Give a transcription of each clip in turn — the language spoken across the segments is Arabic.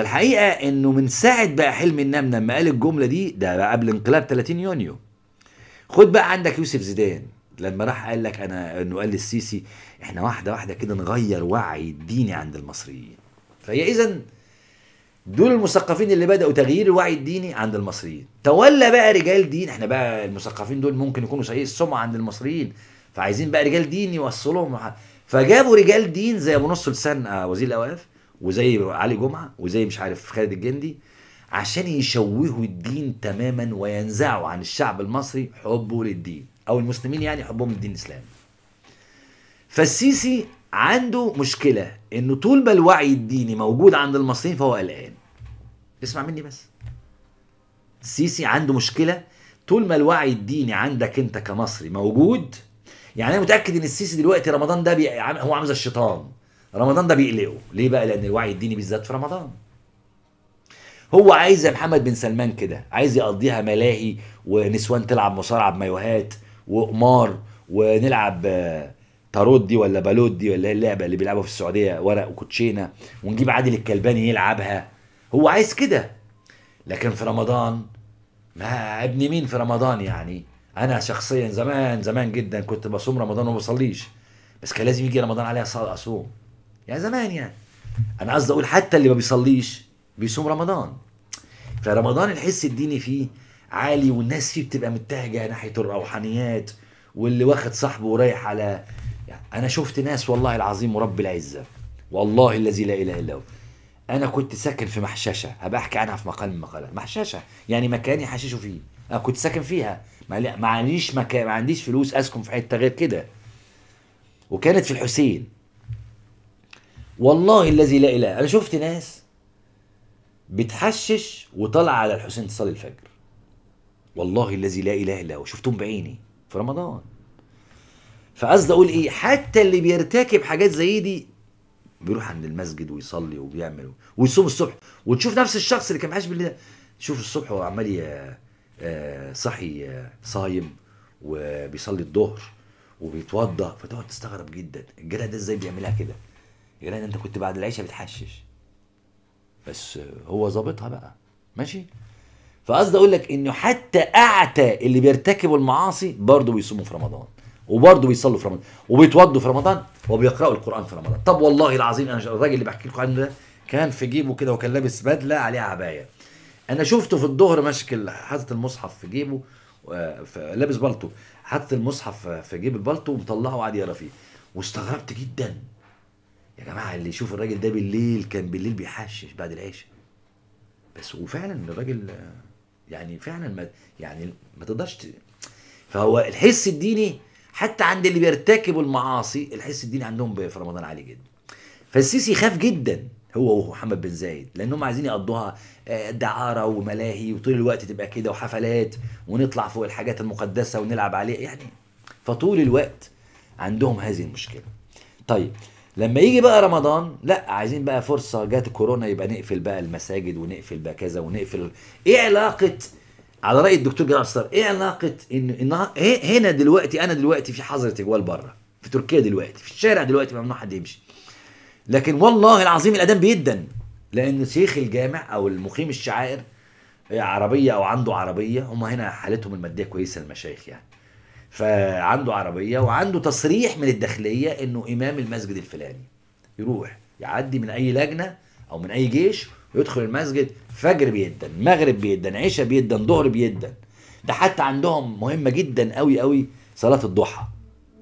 فالحقيقه انه من ساعه بقى حلم النام لما قال الجمله دي ده بقى قبل انقلاب 30 يونيو خد بقى عندك يوسف زيدان لما راح قال لك انا انه قال للسيسي احنا واحده واحده كده نغير وعي الديني عند المصريين فهي اذا دول المثقفين اللي بداوا تغيير الوعي الديني عند المصريين تولى بقى رجال دين احنا بقى المثقفين دول ممكن يكونوا سيئ السمعه عند المصريين فعايزين بقى رجال دين يوصلوهم فجابوا رجال دين زي ابو نص لسان آه، وزير الاوقاف وزي علي جمعه وزي مش عارف خالد الجندي عشان يشوهوا الدين تماما وينزعوا عن الشعب المصري حبه للدين او المسلمين يعني حبهم للدين الاسلامي فالسيسي عنده مشكله انه طول ما الوعي الديني موجود عند المصريين فهو قلقان اسمع مني بس السيسي عنده مشكله طول ما الوعي الديني عندك انت كمصري موجود يعني انا متاكد ان السيسي دلوقتي رمضان ده هو عامل زي الشيطان رمضان ده بيقلقه ليه بقى لان الوعي الديني بالذات في رمضان هو عايز يا محمد بن سلمان كده عايز يقضيها ملاهي ونسوان تلعب مصارعه بمايوهات وقمار ونلعب تارود آه، دي ولا بالوت دي ولا اللعبه اللي بيلعبوا في السعوديه ورق وكوتشينه ونجيب عادل الكلباني يلعبها هو عايز كده لكن في رمضان ما ابني مين في رمضان يعني انا شخصيا زمان زمان جدا كنت بصوم رمضان وما بصليش بس كان لازم يجي رمضان عليا اصوم يا زمان يعني انا قصدي اقول حتى اللي ما بيصليش بيصوم رمضان فرمضان الحس الديني فيه عالي والناس فيه بتبقى متهجه ناحيه الروحانيات واللي واخد صاحبه ورايح على يعني انا شفت ناس والله العظيم ورب العزه والله الذي لا اله الا هو انا كنت ساكن في محششه هبقى احكي عنها في مقال من المقالات محششه يعني مكان يحششوا فيه انا كنت ساكن فيها ما عنديش مكان ما عنديش فلوس اسكن في حته غير كده وكانت في الحسين والله الذي لا اله انا شفت ناس بتحشش وطالعه على الحسين تصلي الفجر والله الذي لا اله الا هو شفتهم بعيني في رمضان فقصدي اقول ايه حتى اللي بيرتكب حاجات زي دي بيروح عند المسجد ويصلي وبيعمل ويصوم الصبح وتشوف نفس الشخص اللي كان معاش بالليل شوف الصبح هو عمال آه، صحي آه، صايم وبيصلي الظهر وبيتوضى فتقعد تستغرب جدا الجدع ده ازاي بيعملها كده يقول لها انت كنت بعد العشاء بتحشش بس هو ظابطها بقى ماشي فقصدي اقول لك انه حتى اعتى اللي بيرتكبوا المعاصي برضه بيصوموا في رمضان وبرضه بيصلوا في رمضان وبيتوضوا في رمضان وبيقراوا القران في رمضان طب والله العظيم انا الراجل اللي بحكي لكم عنه ده كان في جيبه كده وكان لابس بدله عليها عبايه انا شفته في الظهر ماسك حاطط المصحف في جيبه آه، لابس بالطو حاطط المصحف في جيب البالطو ومطلعه وقعد يقرا فيه واستغربت جدا يا جماعه اللي يشوف الراجل ده بالليل كان بالليل بيحشش بعد العشاء بس وفعلا الراجل يعني فعلا ما يعني ما تقدرش فهو الحس الديني حتى عند اللي بيرتكبوا المعاصي الحس الديني عندهم في رمضان عالي جدا فالسيسي خاف جدا هو ومحمد بن زايد لانهم عايزين يقضوها آه، دعاره وملاهي وطول الوقت تبقى كده وحفلات ونطلع فوق الحاجات المقدسه ونلعب عليها يعني فطول الوقت عندهم هذه المشكله طيب لما يجي بقى رمضان لا عايزين بقى فرصه جت كورونا يبقى نقفل بقى المساجد ونقفل بقى كذا ونقفل ايه علاقه على راي الدكتور جلال ستار ايه علاقه ان هنا دلوقتي انا دلوقتي في حظر تجوال بره في تركيا دلوقتي في الشارع دلوقتي ممنوع حد يمشي لكن والله العظيم الاذان بيدا لان شيخ الجامع او المقيم الشعائر عربيه او عنده عربيه هم هنا حالتهم الماديه كويسه المشايخ يعني فعنده عربيه وعنده تصريح من الداخليه انه امام المسجد الفلاني يروح يعدي من اي لجنه او من اي جيش ويدخل المسجد فجر بيدن مغرب بيدن عشاء بيدن ظهر بيدن ده حتى عندهم مهمه جدا قوي قوي صلاه الضحى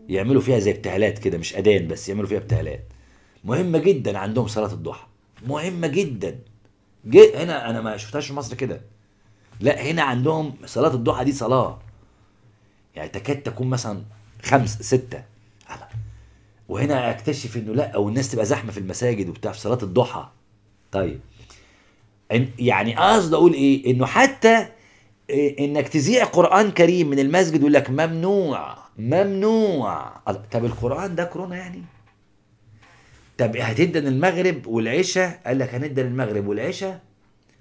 يعملوا فيها زي ابتهالات كده مش اذان بس يعملوا فيها ابتهالات مهمه جدا عندهم صلاه الضحى مهمه جدا جي هنا انا ما شفتهاش في مصر كده لا هنا عندهم صلاه الضحى دي صلاه يعني تكاد تكون مثلا خمس ستة على وهنا اكتشف انه لا او الناس تبقى زحمه في المساجد وبتاع في صلاه الضحى طيب يعني قصد اقول ايه انه حتى إيه، انك تذيع قران كريم من المسجد يقول لك ممنوع ممنوع طب القران ده كورونا يعني طب هتدى المغرب والعشاء قال لك هندى للمغرب والعشاء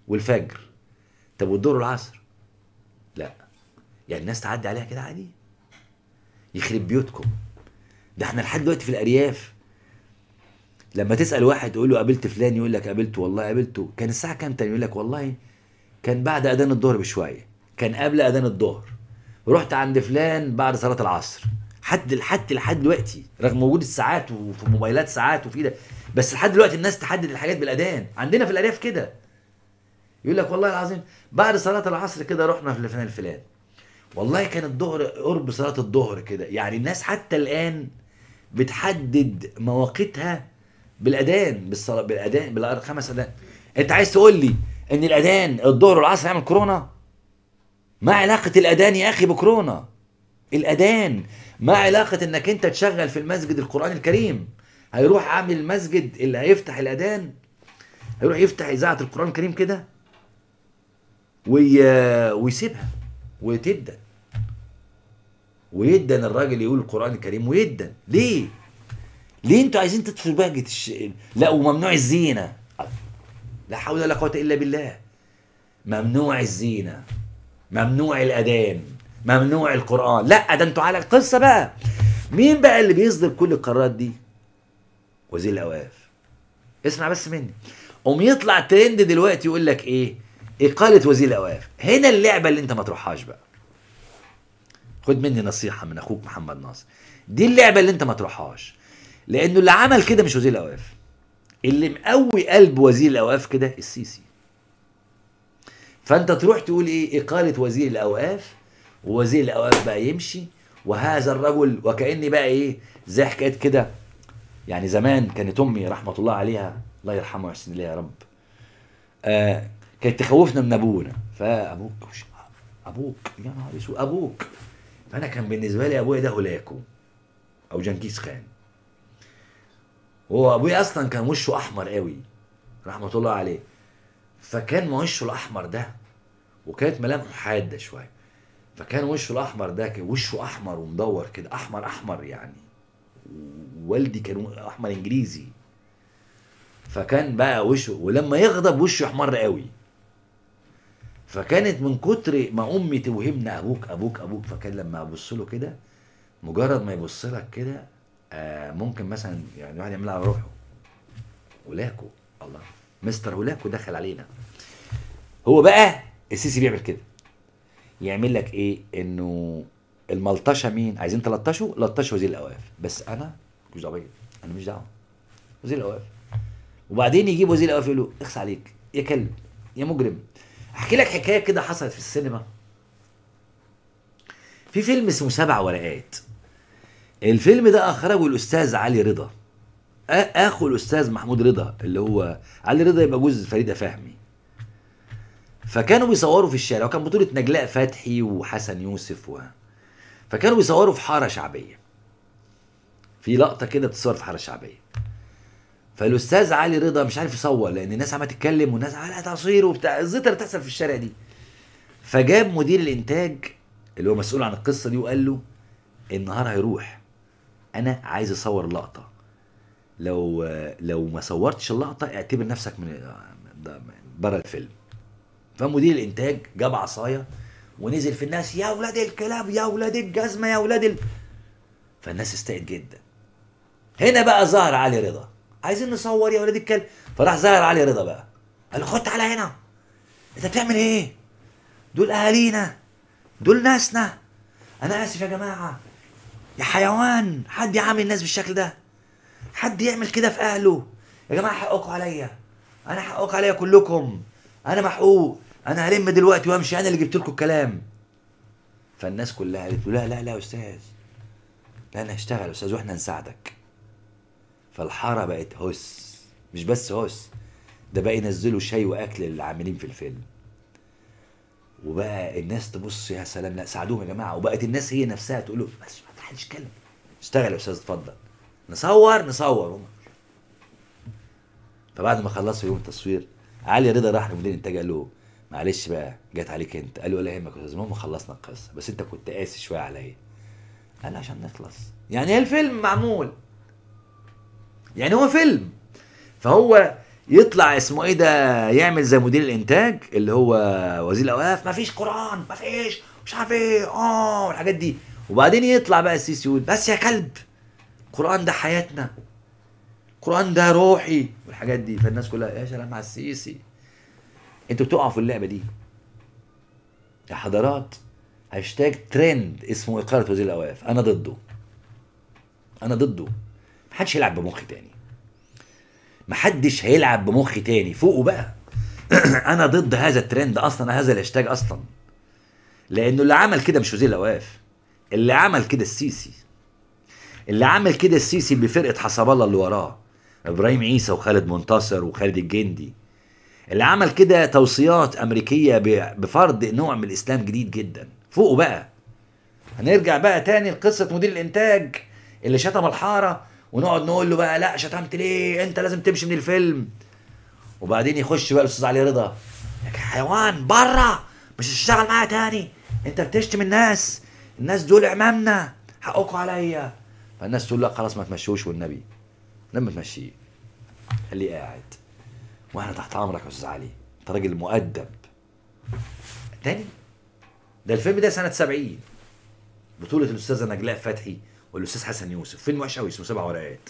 والفجر طب والدور العصر يعني الناس تعدي عليها كده عادي يخرب بيوتكم ده احنا لحد دلوقتي في الارياف لما تسال واحد تقول له قابلت فلان يقول لك قابلته والله قابلته كان الساعه كام تاني يقول لك والله كان بعد اذان الظهر بشويه كان قبل اذان الظهر رحت عند فلان بعد صلاه العصر حد لحد لحد دلوقتي رغم وجود الساعات وفي الموبايلات ساعات وفي ده بس لحد دلوقتي الناس تحدد الحاجات بالاذان عندنا في الارياف كده يقول لك والله العظيم بعد صلاه العصر كده رحنا في الفلان الفلان والله كان الظهر قرب صلاه الظهر كده يعني الناس حتى الان بتحدد مواقيتها بالاذان بالصلاه بالاذان بالخمس اذان انت عايز تقول لي ان الاذان الظهر والعصر يعمل كورونا ما علاقه الاذان يا اخي بكورونا الاذان ما علاقه انك انت تشغل في المسجد القران الكريم هيروح عامل المسجد اللي هيفتح الاذان هيروح يفتح اذاعه القران الكريم كده وي... ويسيبها وتدن ويدا الراجل يقول القرآن الكريم ويدا ليه؟ ليه انتوا عايزين تدخلوا بهجة الش... لا وممنوع الزينة لا حول ولا قوة إلا بالله ممنوع الزينة ممنوع الأذان ممنوع القرآن لا ده انتوا على القصة بقى مين بقى اللي بيصدر كل القرارات دي؟ وزير الأوقاف اسمع بس مني قوم يطلع ترند دلوقتي يقول لك ايه؟ اقاله وزير الاوقاف هنا اللعبه اللي انت ما تروحهاش بقى خد مني نصيحه من اخوك محمد ناصر دي اللعبه اللي انت ما تروحهاش لانه اللي عمل كده مش وزير الاوقاف اللي مقوي قلب وزير الاوقاف كده السيسي فانت تروح تقول ايه اقاله وزير الاوقاف ووزير الاوقاف بقى يمشي وهذا الرجل وكاني بقى ايه زي حكايه كده يعني زمان كانت امي رحمه الله عليها الله يرحمه ويحسن اليها يا رب آه كانت تخوفنا من ابونا فابوك مش ابوك يا نهار اسود ابوك فانا كان بالنسبه لي ابويا ده هولاكو او جنكيز خان هو ابويا اصلا كان وشه احمر قوي رحمه الله عليه فكان وشه الاحمر ده وكانت ملامحه حاده شويه فكان وشه الاحمر ده وشه احمر ومدور كده احمر احمر يعني والدي كان احمر انجليزي فكان بقى وشه ولما يغضب وشه يحمر قوي فكانت من كتر ما امي توهمنا ابوك ابوك ابوك فكان لما ابص له كده مجرد ما يبص لك كده آه ممكن مثلا يعني الواحد يعملها على روحه هولاكو الله مستر هولاكو دخل علينا هو بقى السيسي بيعمل كده يعمل لك ايه انه الملطشه مين عايزين تلطشوا لطشوا وزير الاوقاف بس انا مش دعوه انا مش دعوه وزير الاوقاف وبعدين يجيب وزير الاوقاف يقول له اخس عليك يا كلب يا مجرم احكي لك حكايه كده حصلت في السينما في فيلم اسمه سبع ورقات الفيلم ده اخرجه الاستاذ علي رضا اخو الاستاذ محمود رضا اللي هو علي رضا يبقى جوز فريده فهمي فكانوا بيصوروا في الشارع وكان بطوله نجلاء فتحي وحسن يوسف و... فكانوا بيصوروا في حاره شعبيه في لقطه كده بتصور في حاره شعبيه فالاستاذ علي رضا مش عارف يصور لان الناس عماله تتكلم والناس على تصوير وبتاع الزيطه اللي بتحصل في الشارع دي فجاب مدير الانتاج اللي هو مسؤول عن القصه دي وقال له النهار هيروح انا عايز اصور اللقطه لو لو ما صورتش اللقطه اعتبر نفسك من بره الفيلم فمدير الانتاج جاب عصايه ونزل في الناس يا ولاد الكلاب يا ولاد الجزمه يا ولاد ال... فالناس استاءت جدا هنا بقى ظهر علي رضا عايزين نصور يا ولاد الكلب فراح ظهر علي رضا بقى قال خد تعالى هنا انت بتعمل ايه دول اهالينا دول ناسنا انا اسف يا جماعه يا حيوان حد يعامل الناس بالشكل ده حد يعمل كده في اهله يا جماعه حقكم عليا انا حقكم عليا كلكم انا محقوق انا هلم دلوقتي وامشي انا اللي جبت لكم الكلام فالناس كلها قالت له لا لا لا يا استاذ لا انا هشتغل يا استاذ واحنا نساعدك فالحاره بقت هس مش بس هس ده بقى ينزلوا شاي واكل للعاملين في الفيلم وبقى الناس تبص يا سلام لا ساعدوهم يا جماعه وبقت الناس هي نفسها تقول له بس ما حدش يتكلم اشتغل يا استاذ اتفضل نصور نصور فبعد ما خلصوا يوم التصوير علي رضا راح لمدير الانتاج قال له معلش بقى جت عليك انت قال له ولا يهمك يا استاذ المهم خلصنا القصه بس انت كنت قاسي شويه عليا قال عشان نخلص يعني ايه الفيلم معمول يعني هو فيلم فهو يطلع اسمه ايه ده يعمل زي مدير الانتاج اللي هو وزير الاوقاف مفيش قران مفيش مش عارف ايه اه والحاجات دي وبعدين يطلع بقى السيسي يقول بس يا كلب القران ده حياتنا القران ده روحي والحاجات دي فالناس كلها يا سلام على السيسي انتوا بتقعوا في اللعبه دي يا حضرات هاشتاج ترند اسمه اقاله وزير الاوقاف انا ضده انا ضده محدش هيلعب بمخي تاني محدش هيلعب بمخي تاني فوقه بقى انا ضد هذا الترند اصلا هذا الهاشتاج اصلا لانه اللي عمل كده مش وزير الاوقاف اللي عمل كده السيسي اللي عمل كده السيسي بفرقه حسب الله اللي وراه ابراهيم عيسى وخالد منتصر وخالد الجندي اللي عمل كده توصيات امريكيه بفرض نوع من الاسلام جديد جدا فوقه بقى هنرجع بقى تاني لقصه مدير الانتاج اللي شتم الحاره ونقعد نقول له بقى لا شتمت ليه انت لازم تمشي من الفيلم وبعدين يخش بقى الاستاذ علي رضا يا حيوان بره مش هتشتغل معايا تاني انت بتشتم الناس الناس دول عمامنا حقكم عليا فالناس تقول لا خلاص ما تمشوش والنبي لما تمشيه خليه قاعد واحنا تحت امرك يا استاذ علي انت راجل مؤدب تاني ده الفيلم ده سنه 70 بطوله الاستاذه نجلاء فتحي والاستاذ حسن يوسف فيلم وحش قوي اسمه سبع ورقات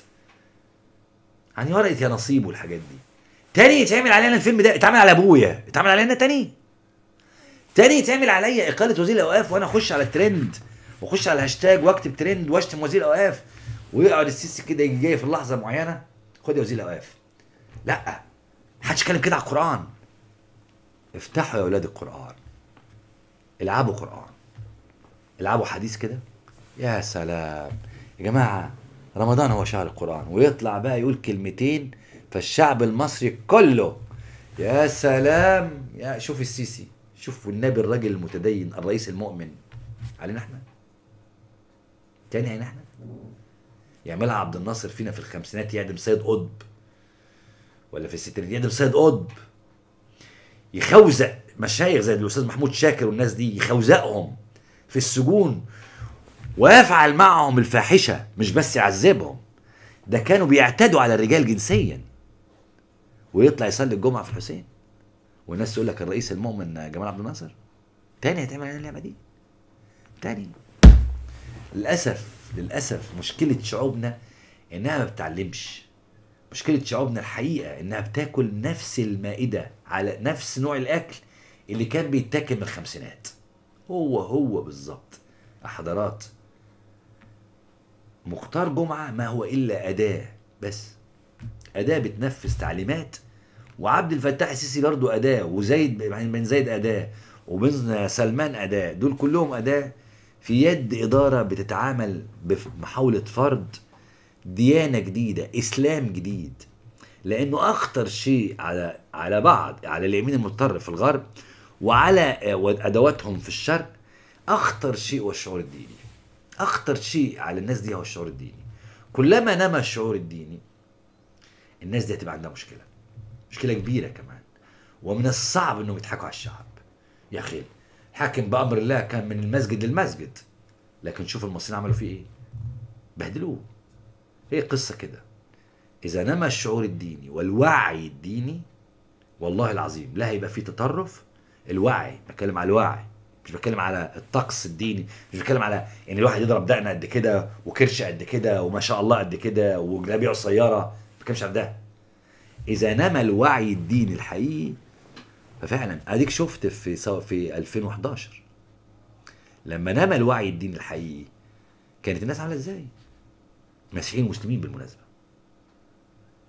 عن ورقه يا نصيب والحاجات دي تاني يتعمل علينا الفيلم ده اتعمل على ابويا اتعمل علينا تاني تاني يتعمل عليا اقاله وزير الاوقاف وانا اخش على الترند واخش على الهاشتاج واكتب ترند واشتم وزير الاوقاف ويقعد السيسي كده يجي جاي في لحظه معينه خد يا وزير الاوقاف لا محدش يتكلم كده على القران افتحوا يا اولاد القران العبوا قران العبوا حديث كده يا سلام يا جماعه رمضان هو شهر القران ويطلع بقى يقول كلمتين فالشعب المصري كله يا سلام يا شوف السيسي شوف والنبي الراجل المتدين الرئيس المؤمن علينا احنا تاني علينا احنا يعملها يعني عبد الناصر فينا في الخمسينات يعدم سيد قطب ولا في الستينات يعدم سيد قطب يخوزق مشايخ زي الاستاذ محمود شاكر والناس دي يخوزقهم في السجون ويفعل معهم الفاحشة مش بس يعذبهم ده كانوا بيعتدوا على الرجال جنسيا ويطلع يصلي الجمعة في الحسين والناس تقول لك الرئيس المؤمن جمال عبد الناصر تاني هتعمل علينا اللعبة دي تاني للأسف للأسف مشكلة شعوبنا إنها ما بتعلمش مشكلة شعوبنا الحقيقة إنها بتاكل نفس المائدة على نفس نوع الأكل اللي كان بيتاكل من الخمسينات هو هو بالظبط أحضارات مختار جمعة ما هو إلا أداة بس أداة بتنفذ تعليمات وعبد الفتاح السيسي برضه أداة وزيد يعني بن زيد أداة وبن سلمان أداة دول كلهم أداة في يد إدارة بتتعامل بمحاولة فرض ديانة جديدة إسلام جديد لأنه أخطر شيء على على بعض على اليمين المضطر في الغرب وعلى آه، أدواتهم في الشرق أخطر شيء هو الشعور الديني اخطر شيء على الناس دي هو الشعور الديني كلما نما الشعور الديني الناس دي هتبقى عندها مشكله مشكله كبيره كمان ومن الصعب انهم يضحكوا على الشعب يا اخي حاكم بامر الله كان من المسجد للمسجد لكن شوف المصريين عملوا فيه ايه بهدلوه هي إيه قصه كده اذا نما الشعور الديني والوعي الديني والله العظيم لا هيبقى فيه تطرف الوعي بتكلم على الوعي مش بتكلم على الطقس الديني مش بتكلم على ان يعني الواحد يضرب دقن قد كده وكرش قد كده وما شاء الله قد كده وجلابيع قصيره ما بتكلمش على ده اذا نما الوعي الديني الحقيقي ففعلا اديك شفت في في 2011 لما نما الوعي الديني الحقيقي كانت الناس عامله ازاي؟ مسيحيين ومسلمين بالمناسبه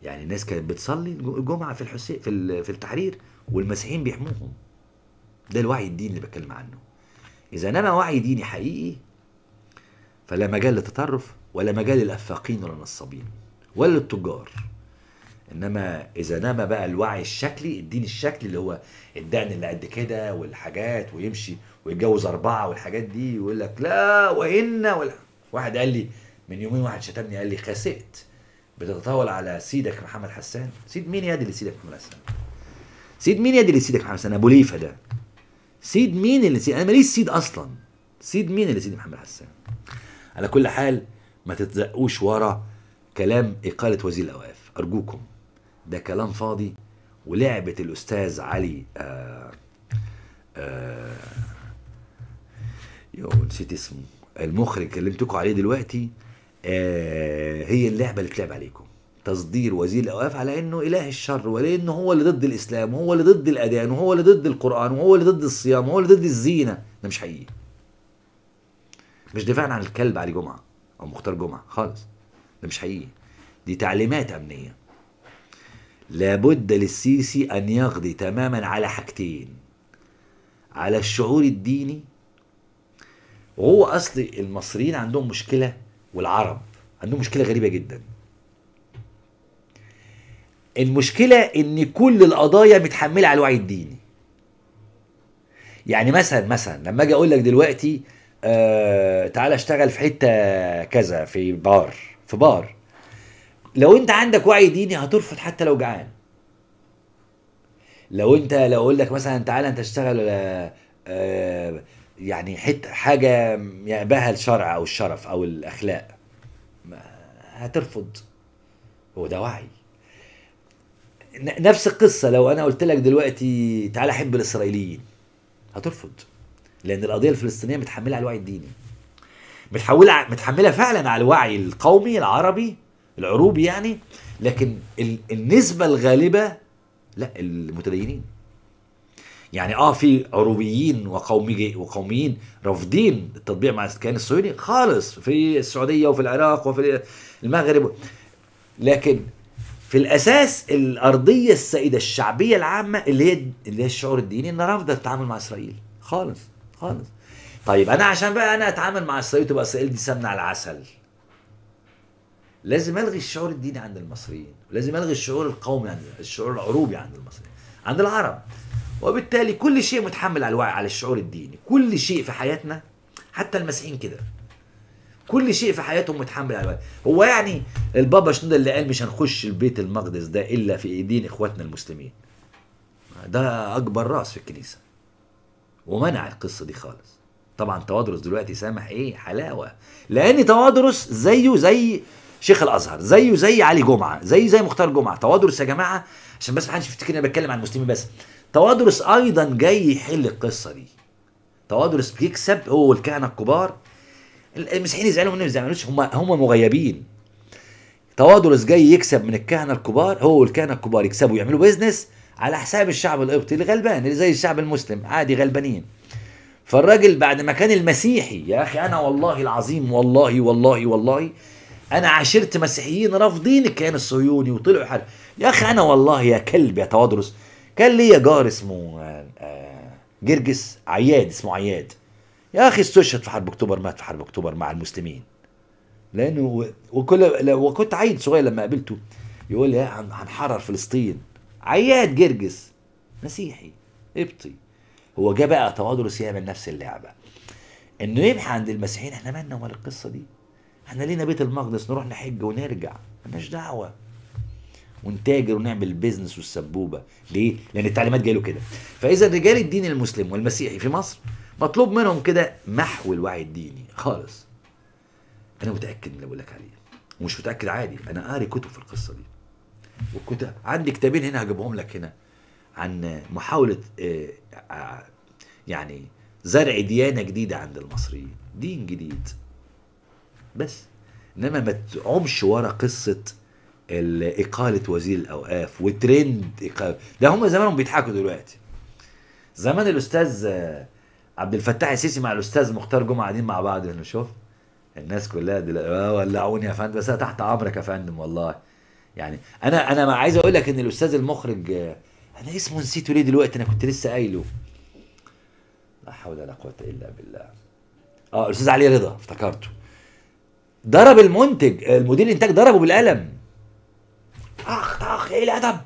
يعني الناس كانت بتصلي الجمعه في الحسين في في التحرير والمسيحيين بيحموهم ده الوعي الديني اللي بتكلم عنه إذا نما وعي ديني حقيقي فلا مجال للتطرف ولا مجال للأفاقين ولا النصابين ولا للتجار انما اذا نما بقى الوعي الشكلي الدين الشكلي اللي هو الدقن اللي قد كده والحاجات ويمشي ويتجوز اربعه والحاجات دي ويقول لك لا وان ولا واحد قال لي من يومين واحد شتمني قال لي خسئت بتتطاول على سيدك محمد حسان سيد مين يا دي اللي سيدك محمد حسان سيد مين يا دي اللي سيدك محمد حسان ابو ليفه ده سيد مين اللي سيد انا ماليش سيد اصلا سيد مين اللي سيد محمد حسان على كل حال ما تتزقوش ورا كلام اقاله وزير الاوقاف ارجوكم ده كلام فاضي ولعبه الاستاذ علي آآ آه، آآ آه، يو نسيت اسمه المخرج كلمتكم عليه دلوقتي آه، هي اللعبه اللي اتلعب عليكم تصدير وزير الاوقاف على انه اله الشر ولانه هو اللي ضد الاسلام وهو اللي ضد الاديان وهو اللي ضد القران وهو اللي ضد الصيام وهو اللي ضد الزينه ده مش حقيقي مش دفاعا عن الكلب علي جمعه او مختار جمعه خالص ده مش حقيقي دي تعليمات امنيه لابد للسيسي ان يقضي تماما على حاجتين على الشعور الديني وهو اصل المصريين عندهم مشكله والعرب عندهم مشكله غريبه جدا المشكلة ان كل القضايا متحملة على الوعي الديني يعني مثلا مثلا لما اجي اقول لك دلوقتي آه تعالى اشتغل في حتة كذا في بار في بار لو انت عندك وعي ديني هترفض حتى لو جعان لو انت لو اقول لك مثلا تعالى انت اشتغل آه آه يعني حته حاجه يأباها يعني الشرع او الشرف او الاخلاق هترفض هو ده وعي نفس القصه لو انا قلت لك دلوقتي تعالى احب الاسرائيليين هترفض لان القضيه الفلسطينيه متحمله على الوعي الديني متحولة متحمله فعلا على الوعي القومي العربي العروبي يعني لكن النسبه الغالبه لا المتدينين يعني اه في عروبيين وقومي وقوميين رافضين التطبيع مع الكيان الصهيوني خالص في السعوديه وفي العراق وفي المغرب لكن في الاساس الارضيه السائده الشعبيه العامه اللي هي اللي هي الشعور الديني انها رافضه التعامل مع اسرائيل خالص خالص طيب انا عشان بقى انا اتعامل مع اسرائيل تبقى اسرائيل دي سمنه على العسل لازم الغي الشعور الديني عند المصريين لازم الغي الشعور القومي عند الشعور العروبي عند المصريين عند العرب وبالتالي كل شيء متحمل على الوعي على الشعور الديني كل شيء في حياتنا حتى المسيحيين كده كل شيء في حياتهم متحمل على الوالد هو يعني البابا شنودة اللي قال مش هنخش البيت المقدس ده الا في ايدين اخواتنا المسلمين ده اكبر راس في الكنيسه ومنع القصه دي خالص طبعا توادرس دلوقتي سامح ايه حلاوه لان توادرس زيه زي شيخ الازهر زيه زي علي جمعه زيه زي مختار جمعه توادرس يا جماعه عشان بس محدش يفتكر انا بتكلم عن المسلمين بس توادرس ايضا جاي يحل القصه دي توادرس بيكسب هو والكهنه الكبار المسيحيين يزعلوا منهم ما يزعلوش هم هم مغيبين توادرس جاي يكسب من الكهنه الكبار هو والكهنه الكبار يكسبوا يعملوا بيزنس على حساب الشعب القبطي اللي غلبان اللي زي الشعب المسلم عادي غلبانين فالراجل بعد ما كان المسيحي يا اخي انا والله العظيم والله والله والله انا عاشرت مسيحيين رافضين الكيان الصهيوني وطلعوا حرب يا اخي انا والله يا كلب يا توادرس كان ليا جار اسمه آه، آه، جرجس عياد اسمه عياد يا اخي استشهد في حرب اكتوبر مات في حرب اكتوبر مع المسلمين لانه وكل وكنت عيل صغير لما قابلته يقول لي هنحرر فلسطين عياد جرجس مسيحي قبطي هو جه بقى تواضع روسيا نفس اللعبه انه يبحث عند المسيحيين احنا مالنا ومال القصه دي احنا لينا بيت المقدس نروح نحج ونرجع مالناش دعوه ونتاجر ونعمل بيزنس والسبوبه ليه؟ لان التعليمات جايه له كده فاذا رجال الدين المسلم والمسيحي في مصر مطلوب منهم كده محو الوعي الديني خالص انا متاكد من اللي بقول لك عليه ومش متاكد عادي انا قاري كتب في القصه دي وكتب عندي كتابين هنا هجيبهم لك هنا عن محاوله آه، آه، يعني زرع ديانه جديده عند المصريين دين جديد بس انما ما تعومش ورا قصه إقالة وزير الأوقاف وترند إقالة ده هم زمانهم بيضحكوا دلوقتي زمان الأستاذ آه، عبد الفتاح السيسي مع الاستاذ مختار جمعه قاعدين مع بعض انه شوف الناس كلها دلوقتي آه، ولعوني يا فندم بس انا تحت امرك يا فندم والله يعني انا انا ما عايز اقول لك ان الاستاذ المخرج آه، انا اسمه نسيته ليه دلوقتي انا كنت لسه قايله لا حول ولا قوه الا بالله اه الاستاذ علي رضا افتكرته ضرب المنتج آه، المدير الانتاج ضربه بالقلم اخ اخ ايه الادب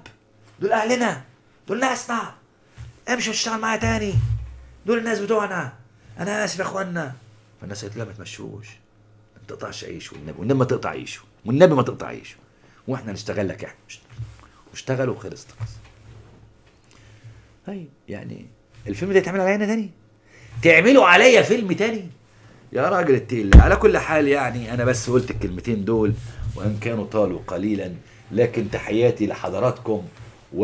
دول اهلنا دول ناسنا امشي واشتغل معايا تاني دول الناس بتوعنا انا اسف يا اخوانا فالناس قالت لا ما تمشوش ما تقطعش عيشه والنبي والنبي ما تقطع عيشه والنبي ما تقطع عيشه واحنا نشتغل لك احنا واشتغلوا وخلصت طيب يعني الفيلم ده يتعمل علينا تاني تعملوا عليا فيلم تاني يا راجل التيل على كل حال يعني انا بس قلت الكلمتين دول وان كانوا طالوا قليلا لكن تحياتي لحضراتكم